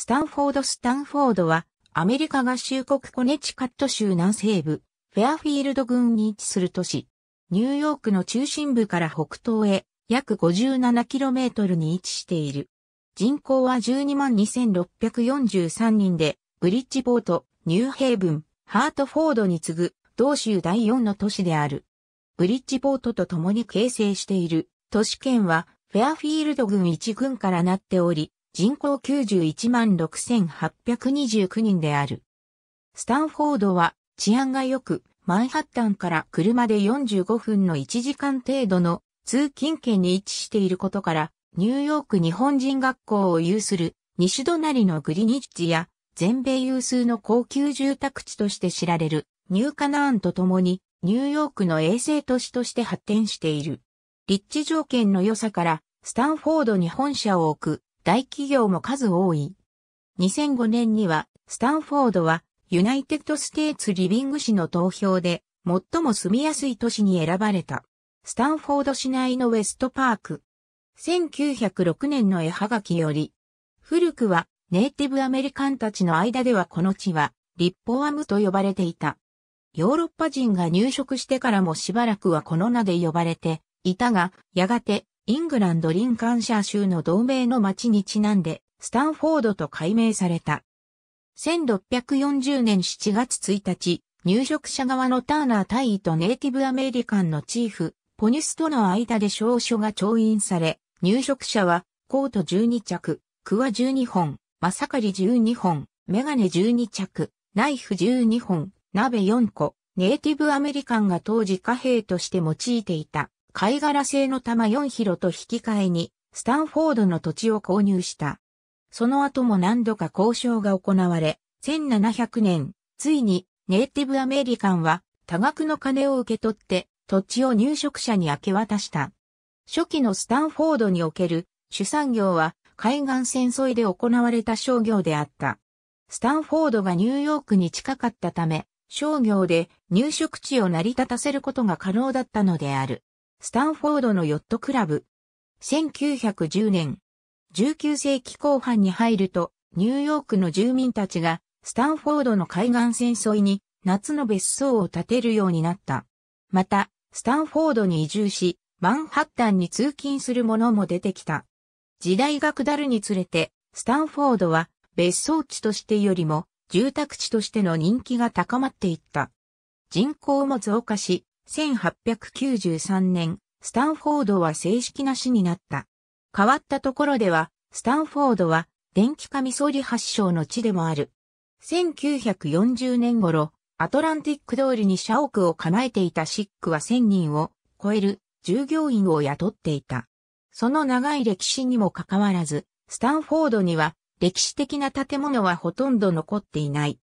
スタンフォード・スタンフォードは、アメリカ合衆国コネチカット州南西部、フェアフィールド郡に位置する都市。ニューヨークの中心部から北東へ約 57km に位置している。人口は122,643人で、ブリッジボート、ニューヘイブン、ハートフォードに次ぐ、同州第4の都市である。ブリッジボートと共に形成している都市圏は、フェアフィールド郡1郡からなっており、人口91万6829人である。スタンフォードは治安が良く、マンハッタンから車で45分の1時間程度の通勤圏に位置していることから、ニューヨーク日本人学校を有する西隣のグリニッジや全米有数の高級住宅地として知られるニューカナーンとともにニューヨークの衛星都市として発展している。立地条件の良さからスタンフォードに本社を置く大企業も数多い。2005年には、スタンフォードは、ユナイテッドステーツリビング市の投票で、最も住みやすい都市に選ばれた。スタンフォード市内のウェストパーク。1906年の絵はがきより、古くはネイティブアメリカンたちの間ではこの地は、リッポアムと呼ばれていた。ヨーロッパ人が入植してからもしばらくはこの名で呼ばれていたが、やがてイングランドリンカンシャー州の同盟の町にちなんで、スタンフォードと改名された。1640年7月1日、入植者側のターナー大尉とネイティブアメリカンのチーフ、ポニスとの間で証書が調印され、入植者は、コート12着、クワ12本、マサカリ12本、メガネ12着、ナイフ12本、鍋4個、ネイティブアメリカンが当時貨幣として用いていた。貝殻製の玉4キロと引き換えに、スタンフォードの土地を購入した。その後も何度か交渉が行われ、1700年、ついにネイティブアメリカンは多額の金を受け取って土地を入植者に明け渡した。初期のスタンフォードにおける主産業は海岸戦争で行われた商業であった。スタンフォードがニューヨークに近かったため、商業で入植地を成り立たせることが可能だったのである。スタンフォードのヨットクラブ。1910年、19世紀後半に入ると、ニューヨークの住民たちが、スタンフォードの海岸線沿いに、夏の別荘を建てるようになった。また、スタンフォードに移住し、マンハッタンに通勤する者も出てきた。時代が下るにつれて、スタンフォードは別荘地としてよりも住宅地としての人気が高まっていった。人口も増加し、1893年、スタンフォードは正式な市になった。変わったところでは、スタンフォードは電気カミソリ発祥の地でもある。1940年頃、アトランティック通りに社屋を構えていたシックは1000人を超える従業員を雇っていた。その長い歴史にもかかわらず、スタンフォードには歴史的な建物はほとんど残っていない。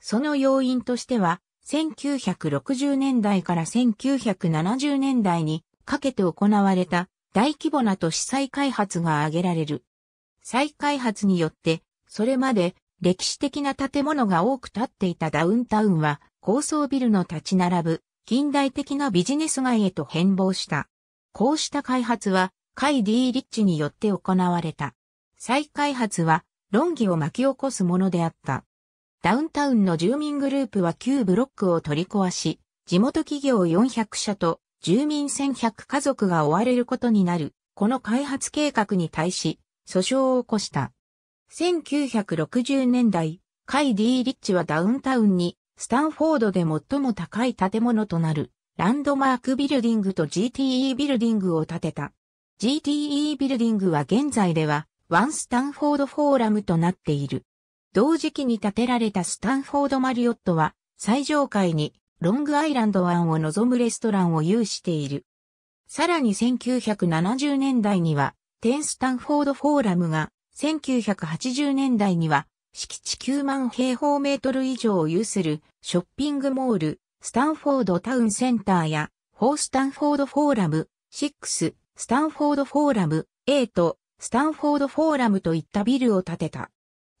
その要因としては、1960年代から1970年代にかけて行われた大規模な都市再開発が挙げられる。再開発によって、それまで歴史的な建物が多く建っていたダウンタウンは高層ビルの立ち並ぶ近代的なビジネス街へと変貌した。こうした開発は、カイ・ディ・ー・リッチによって行われた。再開発は論議を巻き起こすものであった。ダウンタウンの住民グループは旧ブロックを取り壊し、地元企業400社と住民1100家族が追われることになる、この開発計画に対し、訴訟を起こした。1960年代、カイ・ディ・ー・リッチはダウンタウンに、スタンフォードで最も高い建物となる、ランドマークビルディングと GTE ビルディングを建てた。GTE ビルディングは現在では、ワンスタンフォードフォーラムとなっている。同時期に建てられたスタンフォードマリオットは、最上階にロングアイランド湾を望むレストランを有している。さらに1970年代には、テンスタンフォードフォーラムが、1980年代には、敷地9万平方メートル以上を有するショッピングモール、スタンフォードタウンセンターや、ホースタンフォードフォーラム、6、スタンフォードフォーラム、8、スタンフォードフォーラムといったビルを建てた。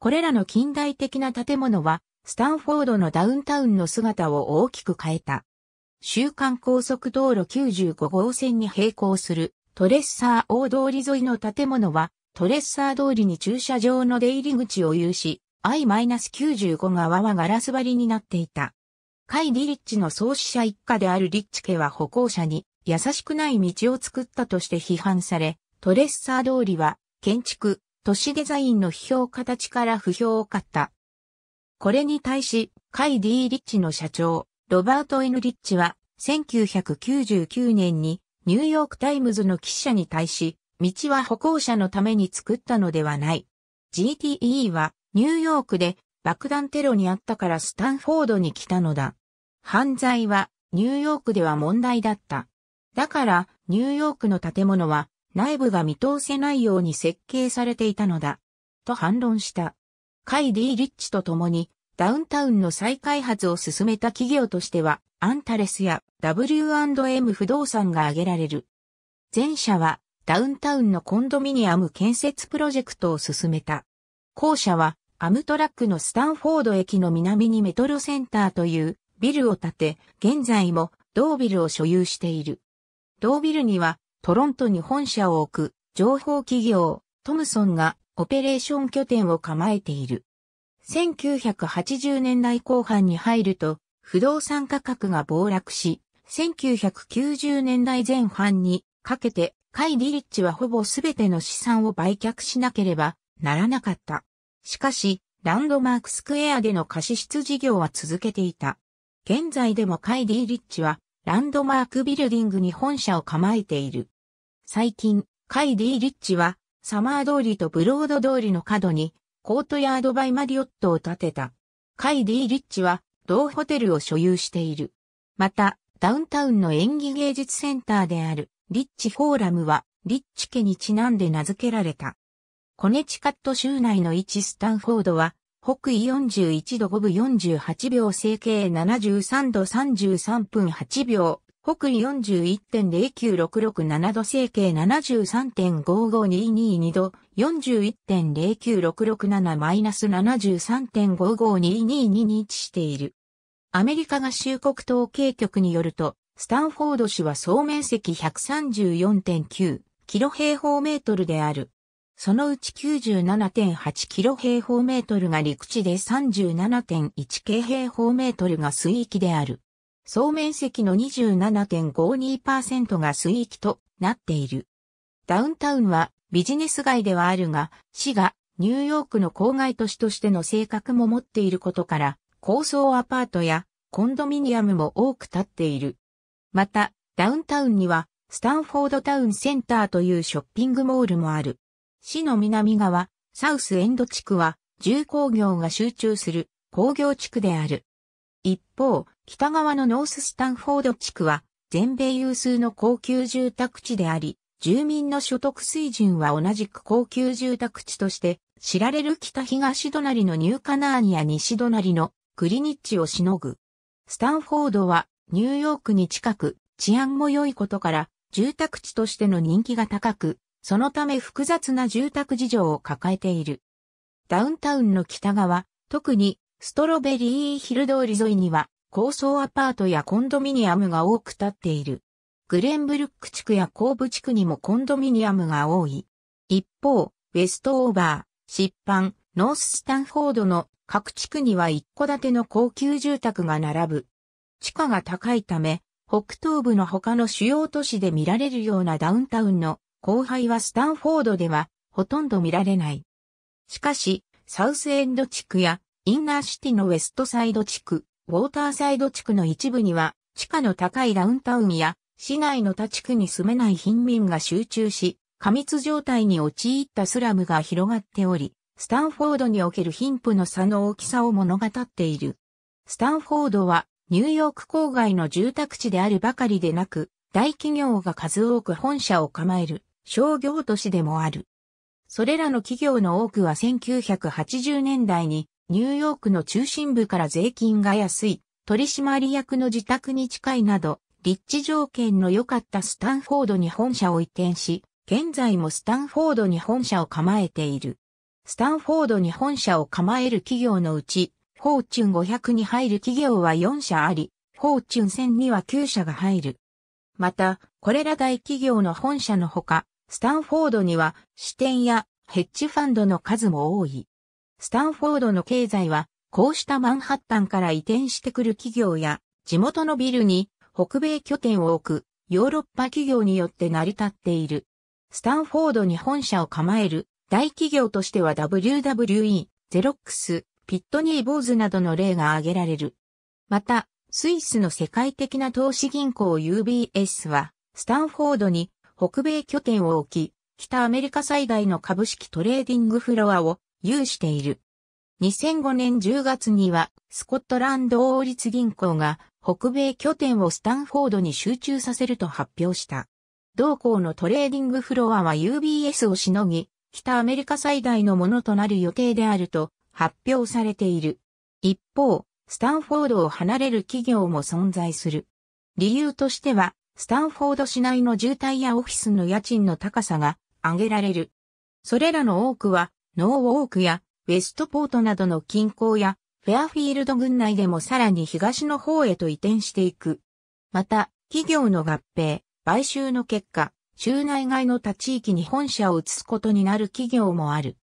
これらの近代的な建物は、スタンフォードのダウンタウンの姿を大きく変えた。週間高速道路95号線に並行するトレッサー大通り沿いの建物はトレッサー通りに駐車場の出入り口を有し I-95 側はガラス張りになっていた。カイ・リリッチの創始者一家であるリッチ家は歩行者に優しくない道を作ったとして批判され、トレッサー通りは建築、都市デザインの批評家たちから不評を買った。これに対し、カイ・ディ・リッチの社長、ロバート・ N・ リッチは、1999年にニューヨーク・タイムズの記者に対し、道は歩行者のために作ったのではない。GTE はニューヨークで爆弾テロにあったからスタンフォードに来たのだ。犯罪はニューヨークでは問題だった。だからニューヨークの建物は内部が見通せないように設計されていたのだ。と反論した。カイ・ディ・リッチと共にダウンタウンの再開発を進めた企業としては、アンタレスや W&M 不動産が挙げられる。前者はダウンタウンのコンドミニアム建設プロジェクトを進めた。後者はアムトラックのスタンフォード駅の南にメトロセンターというビルを建て、現在も同ビルを所有している。同ビルにはトロントに本社を置く情報企業トムソンがオペレーション拠点を構えている。1980年代後半に入ると不動産価格が暴落し、1990年代前半にかけてカイ・ディリッチはほぼ全ての資産を売却しなければならなかった。しかし、ランドマークスクエアでの貸し事業は続けていた。現在でもカイ・ディリッチはランドマークビルディングに本社を構えている。最近、カイ・ディ・リッチは、サマー通りとブロード通りの角に、コートヤード・バイ・マリオットを建てた。カイ・ディ・リッチは、同ホテルを所有している。また、ダウンタウンの演技芸術センターである、リッチフォーラムは、リッチ家にちなんで名付けられた。コネチカット州内の位置スタンフォードは、北緯41度5分48秒整形73度33分8秒、北緯41.09667度整形73.55222度41.09667-73.5522221している。アメリカ合衆国統計局によると、スタンフォード市は総面積134.9キロ平方メートルである。そのうち97.8キロ平方メートルが陸地で37.1京平方メートルが水域である。総面積の27.52%が水域となっている。ダウンタウンはビジネス街ではあるが、市がニューヨークの郊外都市としての性格も持っていることから、高層アパートやコンドミニアムも多く建っている。また、ダウンタウンには、スタンフォードタウンセンターというショッピングモールもある。市の南側、サウスエンド地区は、重工業が集中する工業地区である。一方、北側のノーススタンフォード地区は全米有数の高級住宅地であり、住民の所得水準は同じく高級住宅地として知られる北東隣のニューカナーニや西隣のクリニッチをしのぐ。スタンフォードはニューヨークに近く治安も良いことから住宅地としての人気が高く、そのため複雑な住宅事情を抱えている。ダウンタウンの北側、特にストロベリーヒル通り沿いには高層アパートやコンドミニアムが多く建っている。グレンブルック地区やコーブ地区にもコンドミニアムが多い。一方、ウェストオーバー、出版、ノーススタンフォードの各地区には一戸建ての高級住宅が並ぶ。地価が高いため、北東部の他の主要都市で見られるようなダウンタウンの後輩はスタンフォードではほとんど見られない。しかし、サウスエンド地区やインナーシティのウェストサイド地区、ウォーターサイド地区の一部には、地価の高いダウンタウンや、市内の他地区に住めない貧民が集中し、過密状態に陥ったスラムが広がっており、スタンフォードにおける貧富の差の大きさを物語っている。スタンフォードは、ニューヨーク郊外の住宅地であるばかりでなく、大企業が数多く本社を構える商業都市でもある。それらの企業の多くは1980年代にニューヨークの中心部から税金が安い、取締役の自宅に近いなど、立地条件の良かったスタンフォードに本社を移転し、現在もスタンフォードに本社を構えている。スタンフォードに本社を構える企業のうち、フォーチュン500に入る企業は4社あり、フォーチュン1000には9社が入る。また、これら大企業の本社のほか、スタンフォードには支店やヘッジファンドの数も多い。スタンフォードの経済は、こうしたマンハッタンから移転してくる企業や、地元のビルに北米拠点を置くヨーロッパ企業によって成り立っている。スタンフォードに本社を構える大企業としては WWE、ゼロックス、ピットニー・ボーズなどの例が挙げられる。また、スイスの世界的な投資銀行 UBS は、スタンフォードに北米拠点を置き、北アメリカ最大の株式トレーディングフロアを有している。2005年10月には、スコットランド王立銀行が、北米拠点をスタンフォードに集中させると発表した。同行のトレーディングフロアは UBS をしのぎ、北アメリカ最大のものとなる予定であると発表されている。一方、スタンフォードを離れる企業も存在する。理由としては、スタンフォード市内の渋滞やオフィスの家賃の高さが挙げられる。それらの多くはノーウォークやウェストポートなどの近郊やフェアフィールド郡内でもさらに東の方へと移転していく。また、企業の合併、買収の結果、州内外の他地域に本社を移すことになる企業もある。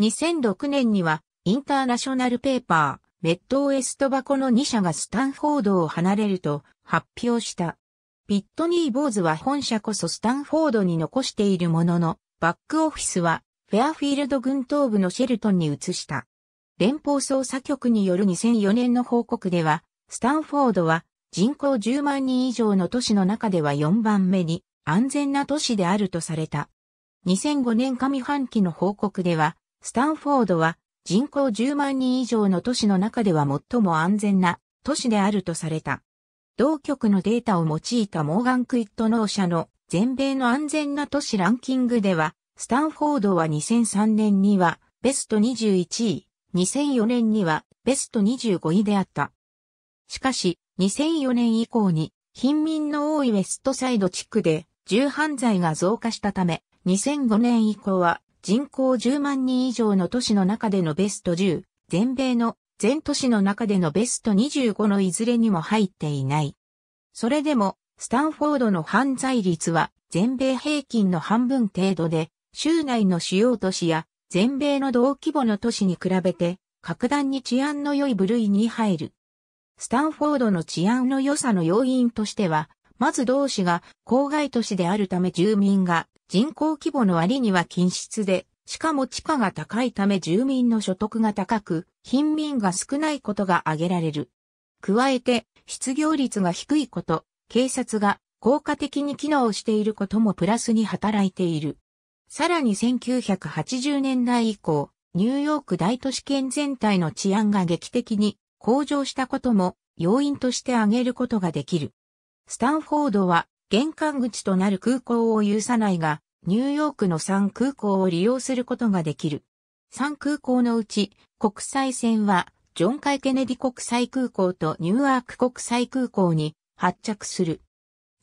2006年には、インターナショナルペーパー、メットウエスト箱の2社がスタンフォードを離れると発表した。ピットニー・ボーズは本社こそスタンフォードに残しているものの、バックオフィスはフェアフィールド群東部のシェルトンに移した。連邦捜査局による2004年の報告では、スタンフォードは人口10万人以上の都市の中では4番目に安全な都市であるとされた。2005年上半期の報告では、スタンフォードは人口10万人以上の都市の中では最も安全な都市であるとされた。同局のデータを用いたモーガン・クイット納社の全米の安全な都市ランキングでは、スタンフォードは2003年にはベスト21位、2004年にはベスト25位であった。しかし、2004年以降に貧民の多いウェストサイド地区で銃犯罪が増加したため、2005年以降は人口10万人以上の都市の中でのベスト10、全米の全都市の中でのベスト25のいずれにも入っていない。それでも、スタンフォードの犯罪率は全米平均の半分程度で、州内の主要都市や全米の同規模の都市に比べて、格段に治安の良い部類に入る。スタンフォードの治安の良さの要因としては、まず同市が郊外都市であるため住民が人口規模の割には均質で、しかも地価が高いため住民の所得が高く、貧民が少ないことが挙げられる。加えて、失業率が低いこと、警察が効果的に機能していることもプラスに働いている。さらに1980年代以降、ニューヨーク大都市圏全体の治安が劇的に向上したことも要因として挙げることができる。スタンフォードは玄関口となる空港を許さないが、ニューヨークの3空港を利用することができる。3空港のうち国際線はジョン・カイ・ケネディ国際空港とニューアーク国際空港に発着する。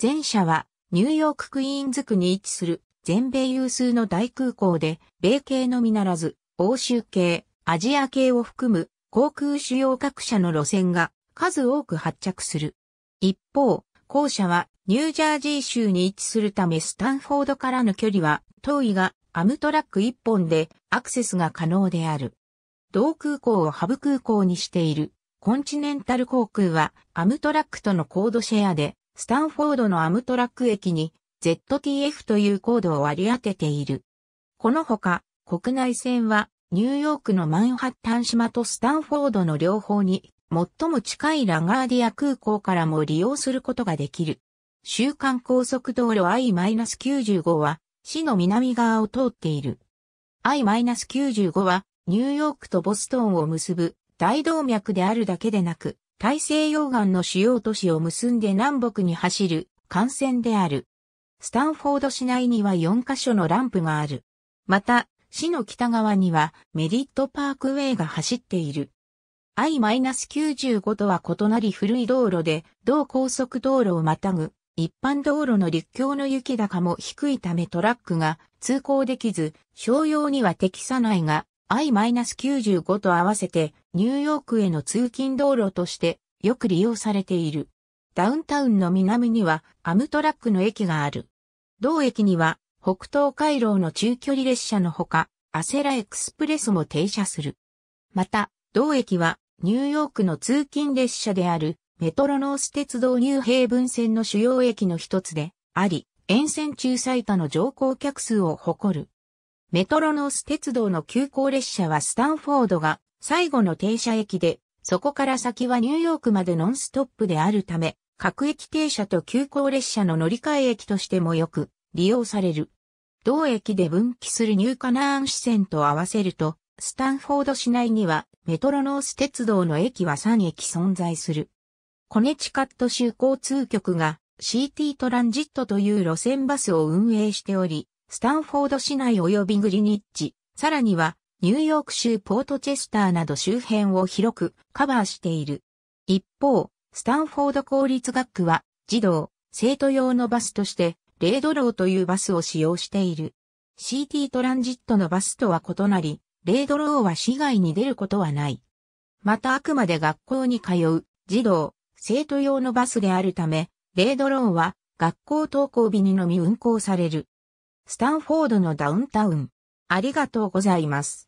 前者はニューヨーククイーンズ区に位置する全米有数の大空港で、米系のみならず、欧州系、アジア系を含む航空主要各社の路線が数多く発着する。一方、後者はニュージャージー州に位置するためスタンフォードからの距離は遠いがアムトラック一本でアクセスが可能である。同空港をハブ空港にしているコンチネンタル航空はアムトラックとのコードシェアでスタンフォードのアムトラック駅に ZTF というコードを割り当てている。このほか、国内線はニューヨークのマンハッタン島とスタンフォードの両方に最も近いラガーディア空港からも利用することができる。週間高速道路 I-95 は市の南側を通っている。I-95 はニューヨークとボストンを結ぶ大動脈であるだけでなく、大西洋岸の主要都市を結んで南北に走る幹線である。スタンフォード市内には4カ所のランプがある。また、市の北側にはメリットパークウェイが走っている。I-95 とは異なり古い道路で、同高速道路をまたぐ、一般道路の陸橋の雪高も低いためトラックが通行できず、商用には適さないが、I-95 と合わせてニューヨークへの通勤道路としてよく利用されている。ダウンタウンの南にはアムトラックの駅がある。同駅には北東回廊の中距離列車のほか、アセラエクスプレスも停車する。また、同駅はニューヨークの通勤列車であるメトロノース鉄道ニューヘイブン線の主要駅の一つであり、沿線中最多の乗降客数を誇る。メトロノース鉄道の急行列車はスタンフォードが最後の停車駅で、そこから先はニューヨークまでノンストップであるため、各駅停車と急行列車の乗り換え駅としてもよく利用される。同駅で分岐するニューカナーン支線と合わせると、スタンフォード市内にはメトロノース鉄道の駅は3駅存在する。コネチカット州交通局が CT トランジットという路線バスを運営しており、スタンフォード市内及びグリニッジ、さらにはニューヨーク州ポートチェスターなど周辺を広くカバーしている。一方、スタンフォード公立学区は、児童、生徒用のバスとして、レードローというバスを使用している。CT トランジットのバスとは異なり、レードローは市外に出ることはない。またあくまで学校に通う、児童、生徒用のバスであるため、レードローは学校登校日にのみ運行される。スタンフォードのダウンタウン。ありがとうございます。